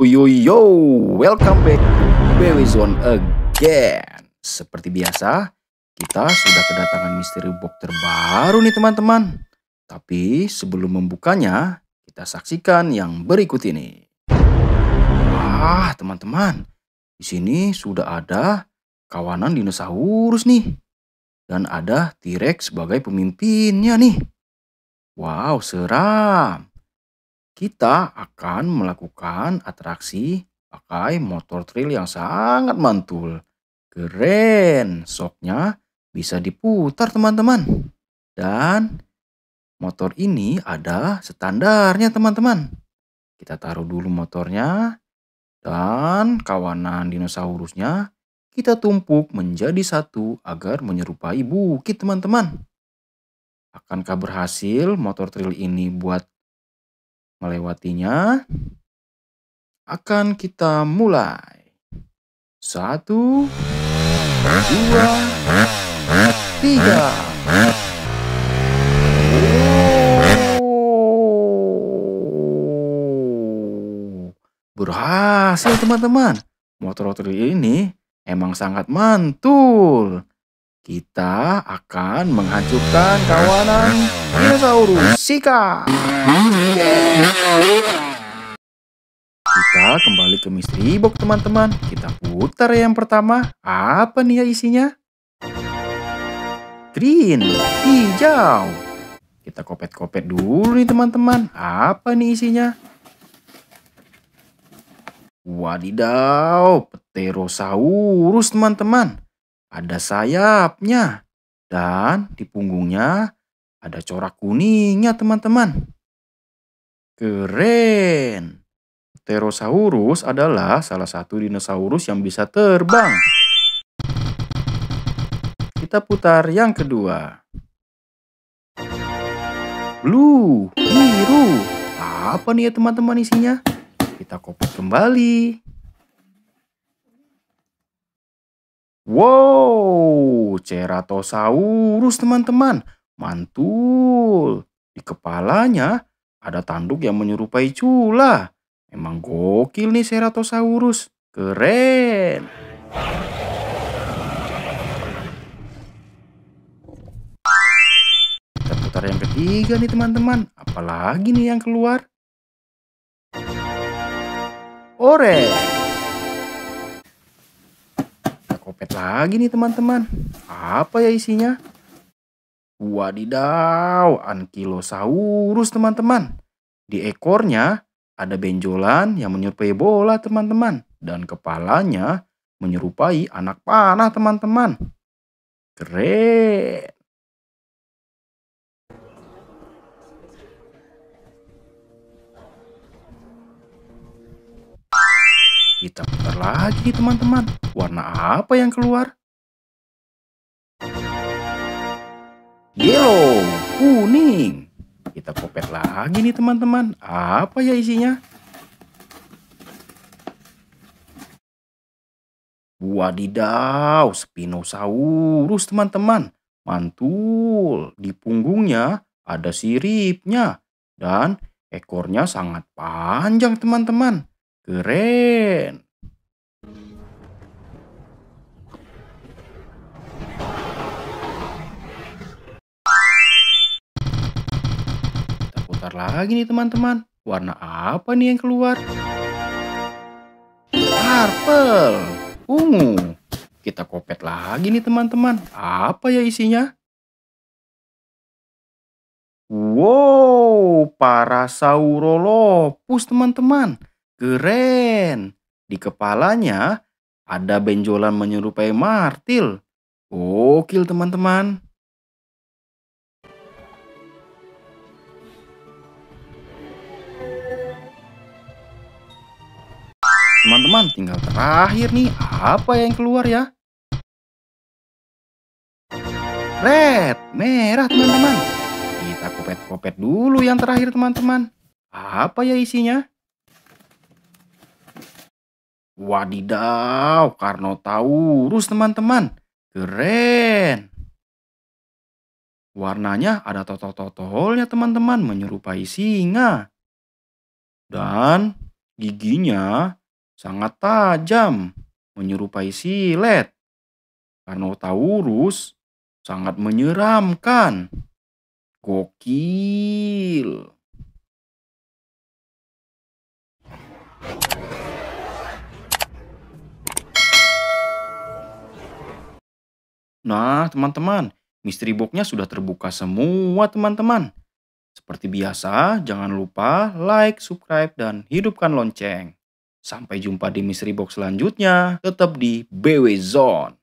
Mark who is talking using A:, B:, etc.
A: Yo yo, welcome back to BW Zone again. Seperti biasa, kita sudah kedatangan misteri box terbaru nih teman-teman. Tapi sebelum membukanya, kita saksikan yang berikut ini. Wah, teman-teman, di sini sudah ada kawanan dinosaurus nih. Dan ada T-Rex sebagai pemimpinnya nih. Wow, seram. Kita akan melakukan atraksi pakai motor trail yang sangat mantul. Keren, soknya bisa diputar teman-teman. Dan motor ini ada standarnya teman-teman. Kita taruh dulu motornya dan kawanan dinosaurusnya kita tumpuk menjadi satu agar menyerupai bukit teman-teman. Akankah berhasil motor trail ini buat melewatinya, akan kita mulai. Satu, dua, tiga. Oh. berhasil teman-teman. Motor-motor ini emang sangat mantul. Kita akan menghancurkan kawanan dinosaurus Sika. Kita kembali ke misteri box teman-teman. Kita putar yang pertama. Apa nih ya isinya? Green, hijau. Kita kopet-kopet dulu nih teman-teman. Apa nih isinya? Wadidaw, Pterosaurus teman-teman ada sayapnya. Dan di punggungnya ada corak kuningnya teman-teman. Keren! Pterosaurus adalah salah satu dinosaurus yang bisa terbang. Kita putar yang kedua. Blue, biru. Apa nih ya teman-teman isinya? Kita copot kembali. Wow, Ceratosaurus teman-teman. Mantul. Di kepalanya ada tanduk yang menyerupai cula. Emang gokil nih Ceratosaurus. Keren. Kita putar yang ketiga nih teman-teman. Apalagi nih yang keluar? Orange dompet lagi nih teman-teman. Apa ya isinya? Wadidaw, ankylosaurus teman-teman. Di ekornya ada benjolan yang menyerupai bola teman-teman. Dan kepalanya menyerupai anak panah teman-teman. Keren. Kita putar lagi teman-teman. Warna apa yang keluar? Yellow, kuning. Kita kopet lagi nih teman-teman. Apa ya isinya? Wadidaw, Spinosaurus teman-teman. Mantul, di punggungnya ada siripnya dan ekornya sangat panjang teman-teman. Keren. Kita putar lagi nih teman-teman. Warna apa nih yang keluar? Purple. Ungu. Kita kopet lagi nih teman-teman. Apa ya isinya? Wow, Parasaurolophus teman-teman. Keren. Di kepalanya ada benjolan menyerupai martil. Gokil teman-teman. Teman-teman, tinggal terakhir nih, apa yang keluar ya? Red, merah teman-teman. Kita kopet-kopet dulu yang terakhir teman-teman. Apa ya isinya? Wadidaw, Karno Taurus teman-teman. Keren. Warnanya ada totol-totolnya teman-teman, menyerupai singa. Dan giginya sangat tajam, menyerupai silet. Karno Taurus sangat menyeramkan. Gokil. Nah, teman-teman, misteri boxnya sudah terbuka semua, teman-teman. Seperti biasa, jangan lupa like, subscribe, dan hidupkan lonceng. Sampai jumpa di misteri box selanjutnya, tetap di BW Zone.